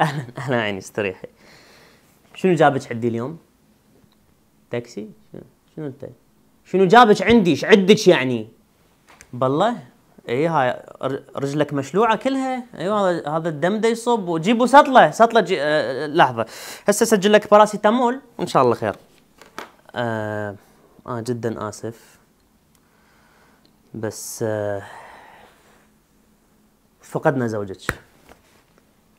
اهلا اهلا عيني استريحي شنو جابك عندي اليوم؟ تاكسي؟ شنو انت؟ شنو جابك عندي؟ ايش عندك يعني؟ بالله؟ اي هاي رجلك مشلوعه كلها ايوه هذا الدم دا يصب وجيبوا سطله سطله جي... آه لحظه هسه اسجل لك باراسيتامول وان شاء الله خير آه, آه جدا اسف بس آه فقدنا زوجك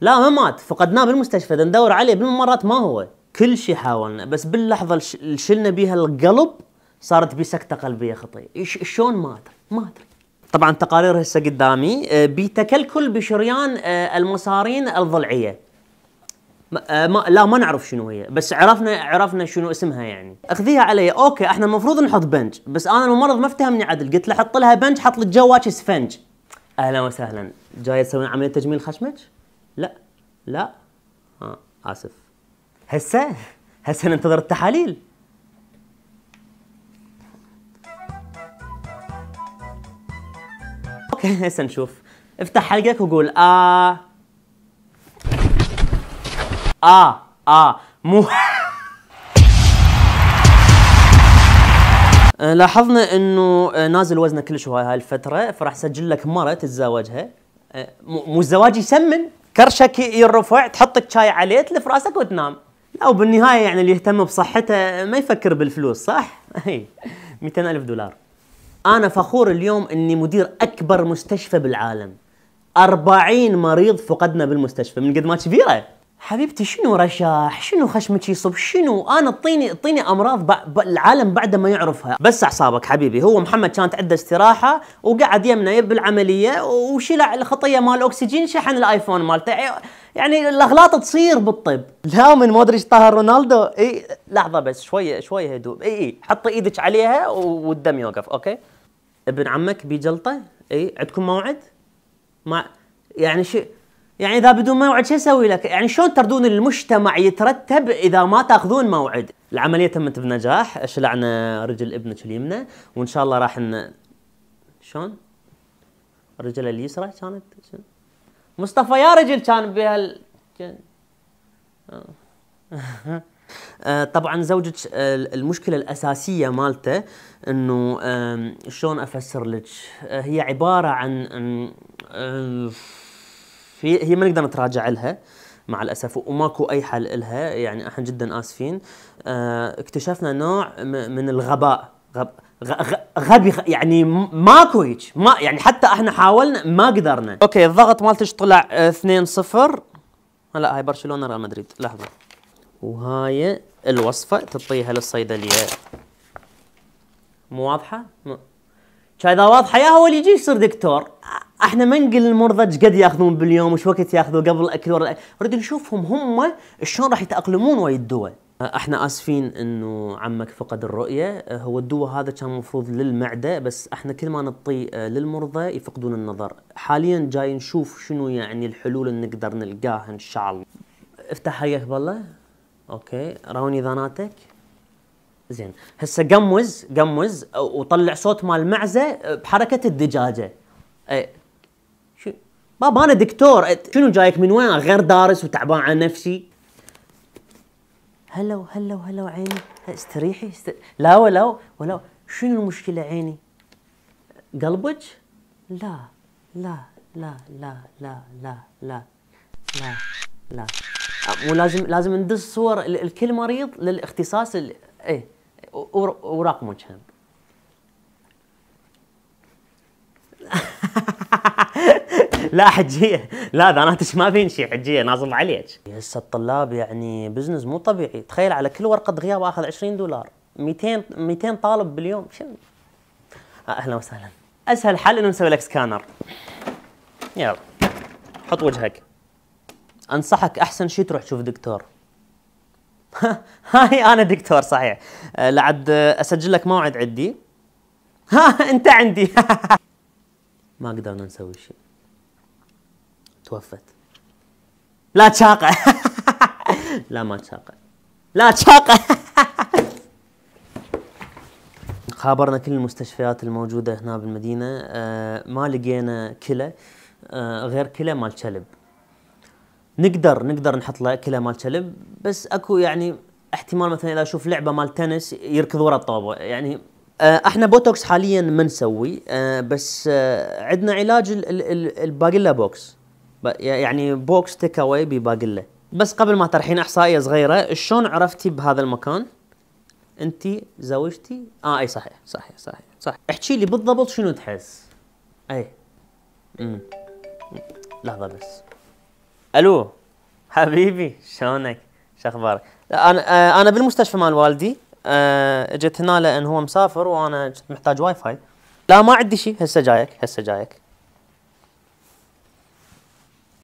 لا ما مات فقدناه بالمستشفى ندور عليه بالممرات ما هو كل شيء حاولنا بس باللحظه اللي شلنا بيها القلب صارت بي سكته قلبيه خطيره شلون ما ادري ما ادري طبعا تقارير هسه قدامي آه، بتكلكل بشريان آه، المصارين الضلعيه آه، ما لا ما نعرف شنو هي بس عرفنا عرفنا شنو اسمها يعني اخذيها علي اوكي احنا المفروض نحط بنج بس انا الممرض ما افتهمني عدل قلت له حط لها بنج حط لك جواك سفنج اهلا وسهلا جاي تسوي عمليه تجميل خشمك لا لا آه اسف هسه هسه ننتظر التحاليل اوكي هسه نشوف افتح حلقك وقول اه اه اه مو لاحظنا انه نازل وزنه كلش هواي هاي الفتره فراح اسجل لك مره تتزوجها آه، مو الزواج يسمن كرشك يرفع تحط الشاي عليه تلف راسك وتنام لا بالنهايه يعني اللي يهتم بصحته ما يفكر بالفلوس صح؟ اي 200 ألف دولار أنا فخور اليوم أني مدير أكبر مستشفى بالعالم 40 مريض فقدنا بالمستشفى من قد ما كبيرة حبيبتي شنو رشاح شنو خشمك يصب شنو انا اعطيني اعطيني امراض ب... العالم بعد ما يعرفها بس اعصابك حبيبي هو محمد كانت عنده استراحه وقعد يمنا يب العمليه وشلع الخطيه مال الاكسجين شحن الايفون مالته يعني الاغلاط تصير بالطب لا من مودريتش طهر رونالدو اي لحظه بس شويه شويه هدوء اي اي حطي ايدك عليها والدم يوقف اوكي ابن عمك بيجلطه اي عندكم موعد ما يعني شيء يعني اذا بدون موعد شو اسوي لك؟ يعني شلون تردون المجتمع يترتب اذا ما تاخذون موعد؟ العمليه تمت بنجاح، شلعنا رجل ابنك اليمنى وان شاء الله راح ن... شلون؟ رجل اليسرى كانت شن... مصطفى يا رجل كان بهال آه. آه، طبعا زوجك آه، المشكله الاساسيه مالته انه شلون افسر لك هي عباره عن في هي ما نقدر نتراجع لها مع الاسف وماكو اي حل لها يعني احنا جدا اسفين آه، اكتشفنا نوع من الغباء غب غبي يعني ماكو هيك ما يعني حتى احنا حاولنا ما قدرنا اوكي الضغط مالتش طلع 2-0 آه، هلا هاي برشلونه ريال مدريد لحظه وهاي الوصفه تعطيها للصيدليه مو واضحه؟ كاي اذا واضحه يا هو اللي يجي يصير دكتور احنا ما نقول المرضى ايش قد ياخذون باليوم وش وقت ياخذوا قبل الاكل ورا نريد نشوفهم هم شلون راح يتاقلمون ويا الدواء احنا اسفين انه عمك فقد الرؤيه هو الدواء هذا كان المفروض للمعده بس احنا كل ما نطي آه، للمرضى يفقدون النظر حاليا جاي نشوف شنو يعني الحلول اللي نقدر نلقاها ان شاء الله افتح حيك بالله اوكي روني ذاناتك زين هسه قموز قموز وطلع صوت مال معزه بحركه الدجاجه ايه بابا انا دكتور شنو جايك من وين غير دارس وتعبان على نفسي هلا هلا هلا عيني استريحي است... لا ولا ولا شنو المشكله عيني قلبك لا لا لا لا لا لا لا لا لا أه، مو لازم لازم ندز صور لكل مريض للاختصاص اي ايه ورقمك هم لا حجيه لا بناتك ما فين شيء حجيه نازل عليك هسه الطلاب يعني بزنس مو طبيعي تخيل على كل ورقه غياب اخذ 20 دولار 200 200 طالب باليوم شنو اهلا وسهلا اسهل حل انه نسوي لك سكانر يلا حط وجهك انصحك احسن شيء تروح تشوف دكتور هاي انا دكتور صحيح أه، لعد اسجل لك موعد عندي ها انت عندي ما قدرنا نسوي شيء توفت لا تشاقع لا ما تشاقع لا تشاقع خابرنا كل المستشفيات الموجودة هنا بالمدينة آه، ما لقينا كلى آه، غير كلى مال كلب نقدر نقدر نحط له كلى مال كلب بس اكو يعني احتمال مثلا اذا اشوف لعبه مال تنس يركض ورا الطوبه يعني آه، احنا بوتوكس حاليا ما نسوي اه بس اه عندنا علاج الباقيلا بوكس يعني بوكس تيك اواي بباقيلا بس قبل ما ترحين احصائيه صغيره شلون عرفتي بهذا المكان انت زوجتي اه اي صحيح صحيح صحيح صح احكي لي بالضبط شنو تحس اي امم لحظه بس الو حبيبي شلونك شو اخبارك انا آه، انا بالمستشفى مال والدي آه، اجت هنا لان هو مسافر وانا كنت محتاج واي فاي لا ما عندي شيء هسه جايك هسه جايك